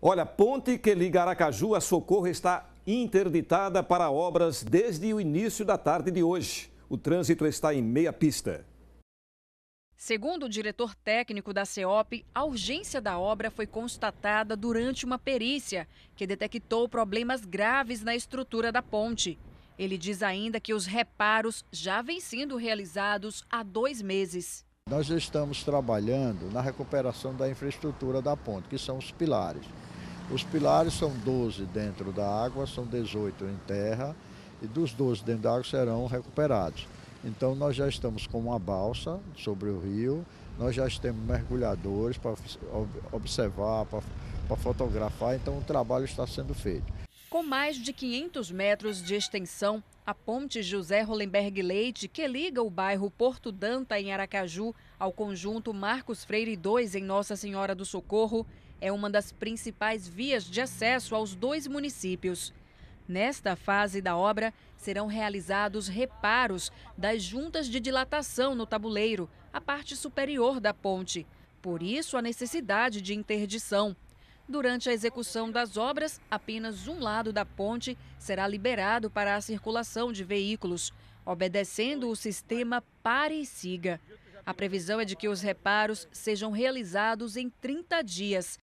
Olha, a ponte que liga Aracaju a Socorro está interditada para obras desde o início da tarde de hoje. O trânsito está em meia pista. Segundo o diretor técnico da CEOP, a urgência da obra foi constatada durante uma perícia que detectou problemas graves na estrutura da ponte. Ele diz ainda que os reparos já vêm sendo realizados há dois meses. Nós estamos trabalhando na recuperação da infraestrutura da ponte, que são os pilares. Os pilares são 12 dentro da água, são 18 em terra, e dos 12 dentro da água serão recuperados. Então nós já estamos com uma balsa sobre o rio, nós já temos mergulhadores para observar, para fotografar, então o trabalho está sendo feito. Com mais de 500 metros de extensão, a ponte José Rolenberg Leite, que liga o bairro Porto Danta, em Aracaju, ao conjunto Marcos Freire II, em Nossa Senhora do Socorro, é uma das principais vias de acesso aos dois municípios. Nesta fase da obra, serão realizados reparos das juntas de dilatação no tabuleiro, a parte superior da ponte. Por isso, a necessidade de interdição. Durante a execução das obras, apenas um lado da ponte será liberado para a circulação de veículos, obedecendo o sistema Pare e Siga. A previsão é de que os reparos sejam realizados em 30 dias